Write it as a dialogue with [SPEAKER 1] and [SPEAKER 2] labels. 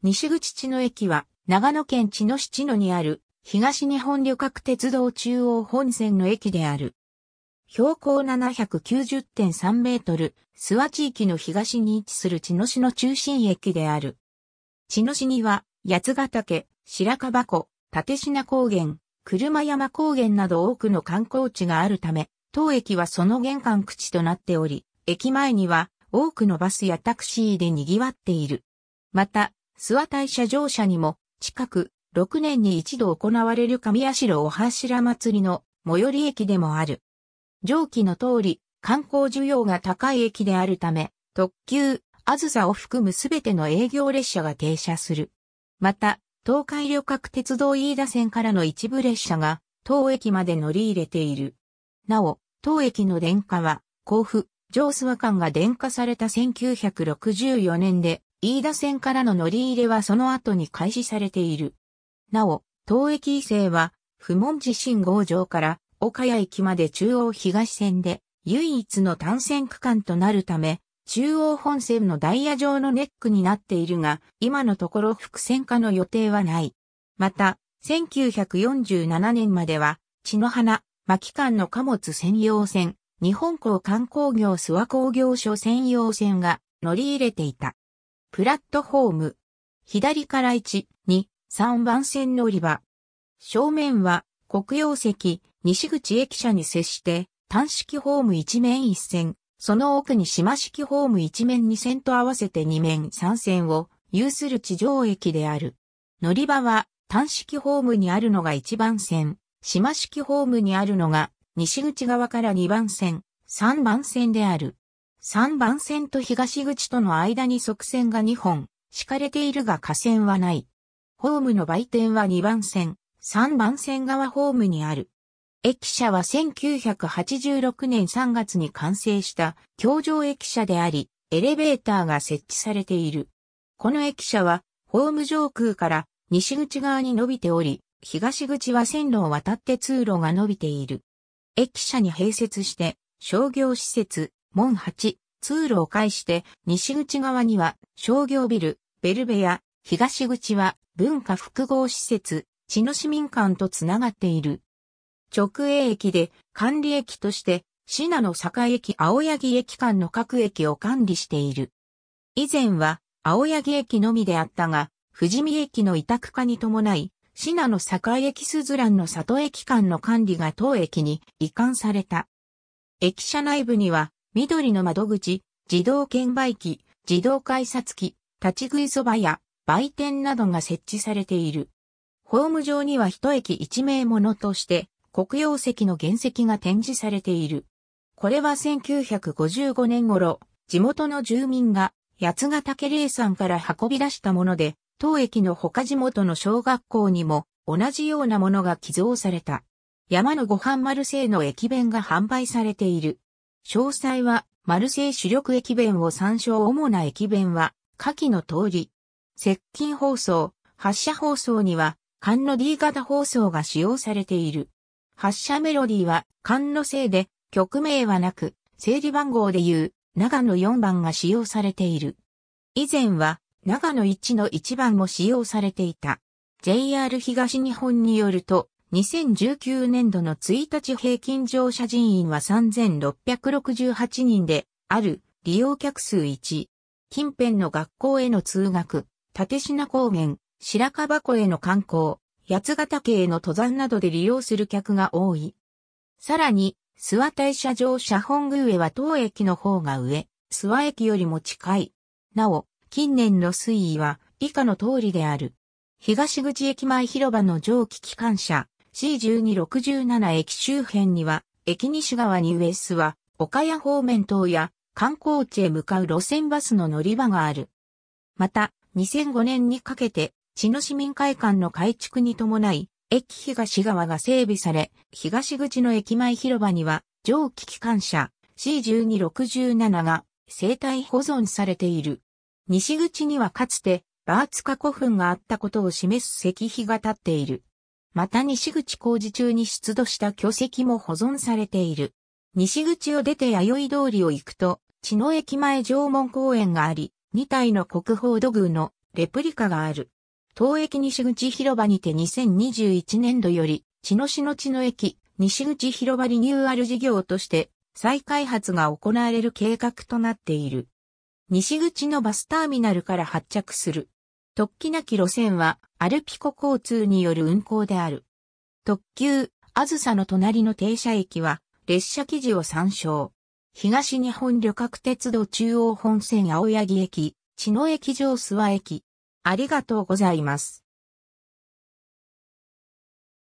[SPEAKER 1] 西口地野駅は、長野県地野市地野にある、東日本旅客鉄道中央本線の駅である。標高790.3メートル、諏訪地域の東に位置する地野市の中心駅である。地野市には、八ヶ岳、白樺湖、立品高原、車山高原など多くの観光地があるため、当駅はその玄関口となっており、駅前には多くのバスやタクシーで賑わっている。また、諏訪大社乗車にも、近く、6年に一度行われる神社お柱祭りの最寄り駅でもある。上記の通り、観光需要が高い駅であるため、特急、あずさを含むすべての営業列車が停車する。また、東海旅客鉄道飯田線からの一部列車が、当駅まで乗り入れている。なお、当駅の電化は、甲府、上諏訪間が電化された1964年で、飯田線からの乗り入れはその後に開始されている。なお、東駅伊勢は、不問寺新号場から岡谷駅まで中央東線で唯一の単線区間となるため、中央本線のダイヤ上のネックになっているが、今のところ伏線化の予定はない。また、1947年までは、血の花、巻間の貨物専用線、日本港観光業諏訪工業所専用線が乗り入れていた。プラットホーム。左から1、2、3番線乗り場。正面は国用席、西口駅舎に接して、単式ホーム一面一線、その奥に島式ホーム一面二線と合わせて二面三線を有する地上駅である。乗り場は単式ホームにあるのが一番線、島式ホームにあるのが西口側から二番線、三番線である。3番線と東口との間に側線が2本、敷かれているが河線はない。ホームの売店は2番線、3番線側ホームにある。駅舎は1986年3月に完成した橋上駅舎であり、エレベーターが設置されている。この駅舎は、ホーム上空から西口側に伸びており、東口は線路を渡って通路が伸びている。駅舎に併設して、商業施設、門8、通路を介して西口側には商業ビル、ベルベや東口は文化複合施設、茅野市民館とつながっている。直営駅で管理駅として品名の駅青柳駅間の各駅を管理している。以前は青柳駅のみであったが、富士見駅の委託化に伴い、品名の駅スズランの里駅間の管理が当駅に移管された。駅舎内部には緑の窓口、自動券売機、自動改札機、立ち食いそばや売店などが設置されている。ホーム上には一駅一名ものとして、黒曜石の原石が展示されている。これは1955年頃、地元の住民が八ヶ岳霊山から運び出したもので、当駅の他地元の小学校にも同じようなものが寄贈された。山のご飯丸製の駅弁が販売されている。詳細は、マルセイ主力駅弁を参照主な駅弁は、下記の通り。接近放送、発射放送には、間の D 型放送が使用されている。発射メロディーは、間のせいで、曲名はなく、整理番号でいう、長野4番が使用されている。以前は、長野1の1番も使用されていた。JR 東日本によると、2019年度の1日平均乗車人員は3668人で、ある利用客数1。近辺の学校への通学、立品高原、白樺湖への観光、八ヶ岳への登山などで利用する客が多い。さらに、諏訪大社乗車本宮へは当駅の方が上、諏訪駅よりも近い。なお、近年の推移は以下の通りである。東口駅前広場の蒸気機関車、C1267 駅周辺には、駅西側にウエスは、岡谷方面等や観光地へ向かう路線バスの乗り場がある。また、2005年にかけて、茅野市民会館の改築に伴い、駅東側が整備され、東口の駅前広場には、蒸気機関車 C1267 が生態保存されている。西口にはかつて、バーツカ古墳があったことを示す石碑が立っている。また西口工事中に出土した巨石も保存されている。西口を出て弥生通りを行くと、地の駅前縄文公園があり、2体の国宝土偶のレプリカがある。東駅西口広場にて2021年度より、地の市の地の駅、西口広場リニューアル事業として再開発が行われる計画となっている。西口のバスターミナルから発着する特急なき路線はアルピコ交通による運行である。特急、あずさの隣の停車駅は列車記事を参照。東日本旅客鉄道中央本線青柳駅、茅野駅上諏訪駅。ありがとうございます。